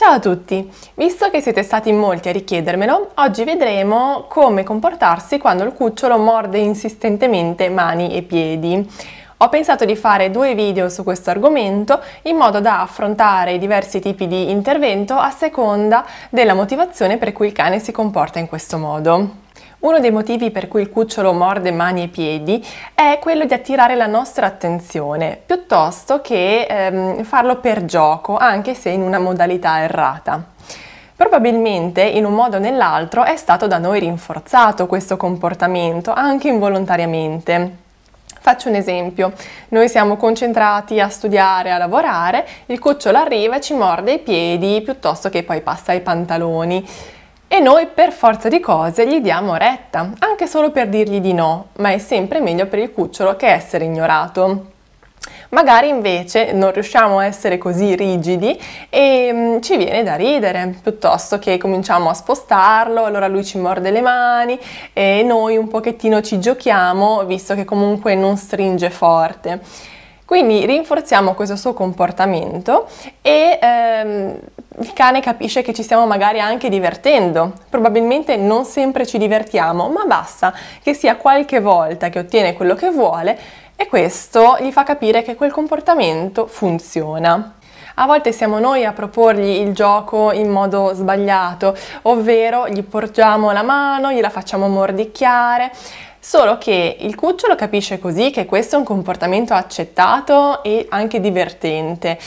Ciao a tutti! Visto che siete stati molti a richiedermelo, oggi vedremo come comportarsi quando il cucciolo morde insistentemente mani e piedi. Ho pensato di fare due video su questo argomento in modo da affrontare i diversi tipi di intervento a seconda della motivazione per cui il cane si comporta in questo modo. Uno dei motivi per cui il cucciolo morde mani e piedi è quello di attirare la nostra attenzione, piuttosto che ehm, farlo per gioco, anche se in una modalità errata. Probabilmente in un modo o nell'altro è stato da noi rinforzato questo comportamento, anche involontariamente. Faccio un esempio, noi siamo concentrati a studiare, a lavorare, il cucciolo arriva e ci morde i piedi piuttosto che poi passa ai pantaloni. E noi per forza di cose gli diamo retta, anche solo per dirgli di no, ma è sempre meglio per il cucciolo che essere ignorato. Magari invece non riusciamo a essere così rigidi e mm, ci viene da ridere, piuttosto che cominciamo a spostarlo, allora lui ci morde le mani e noi un pochettino ci giochiamo, visto che comunque non stringe forte. Quindi rinforziamo questo suo comportamento e ehm, il cane capisce che ci stiamo magari anche divertendo. Probabilmente non sempre ci divertiamo, ma basta che sia qualche volta che ottiene quello che vuole e questo gli fa capire che quel comportamento funziona. A volte siamo noi a proporgli il gioco in modo sbagliato, ovvero gli porgiamo la mano, gliela facciamo mordicchiare Solo che il cucciolo capisce così che questo è un comportamento accettato e anche divertente.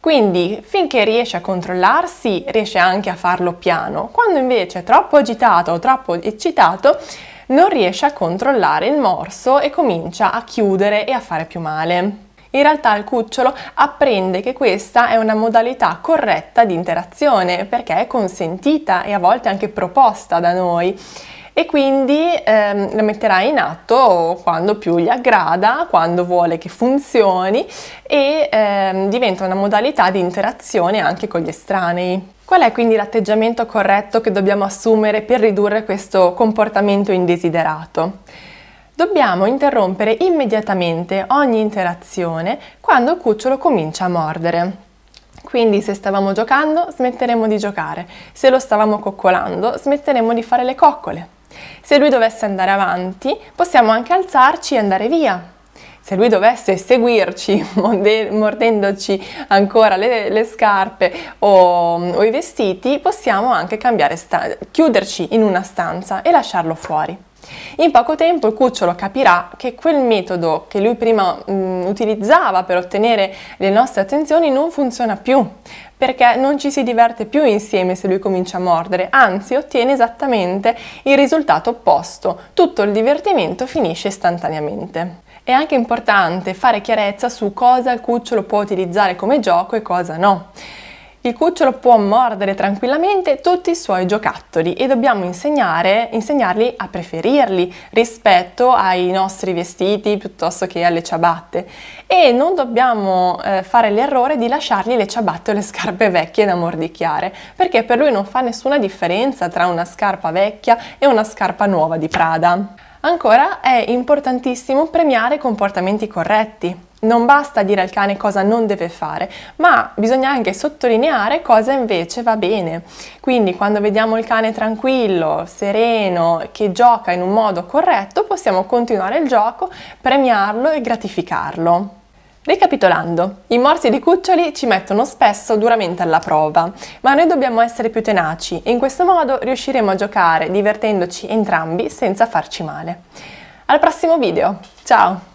Quindi finché riesce a controllarsi, riesce anche a farlo piano. Quando invece è troppo agitato o troppo eccitato, non riesce a controllare il morso e comincia a chiudere e a fare più male. In realtà il cucciolo apprende che questa è una modalità corretta di interazione perché è consentita e a volte anche proposta da noi e quindi ehm, lo metterà in atto quando più gli aggrada, quando vuole che funzioni e ehm, diventa una modalità di interazione anche con gli estranei. Qual è quindi l'atteggiamento corretto che dobbiamo assumere per ridurre questo comportamento indesiderato? Dobbiamo interrompere immediatamente ogni interazione quando il cucciolo comincia a mordere. Quindi se stavamo giocando smetteremo di giocare, se lo stavamo coccolando smetteremo di fare le coccole. Se lui dovesse andare avanti, possiamo anche alzarci e andare via. Se lui dovesse seguirci mordendoci ancora le, le scarpe o, o, i vestiti, possiamo anche cambiare chiuderci in una stanza e lasciarlo fuori. In poco tempo il cucciolo capirà che quel metodo che lui prima mh, mm, utilizzava per ottenere le nostre attenzioni non funziona più, perché non ci si diverte più insieme se lui comincia a mordere, anzi ottiene esattamente il risultato opposto, tutto il divertimento finisce istantaneamente. È anche importante fare chiarezza su cosa il cucciolo può utilizzare come gioco e cosa no. Il cucciolo può mordere tranquillamente tutti i suoi giocattoli e dobbiamo insegnare, insegnargli a preferirli rispetto ai nostri vestiti piuttosto che alle ciabatte e non dobbiamo eh, fare l'errore di lasciargli le ciabatte o le scarpe vecchie da mordicchiare perché per lui non fa nessuna differenza tra una scarpa vecchia e una scarpa nuova di Prada. Ancora è importantissimo premiare comportamenti corretti. Non basta dire al cane cosa non deve fare, ma bisogna anche sottolineare cosa invece va bene. Quindi quando vediamo il cane tranquillo, sereno, che gioca in un modo corretto, possiamo continuare il gioco, premiarlo e gratificarlo. Ricapitolando, i morsi di cuccioli ci mettono spesso duramente alla prova, ma noi dobbiamo essere più tenaci e in questo modo riusciremo a giocare divertendoci entrambi senza farci male. Al prossimo video, ciao!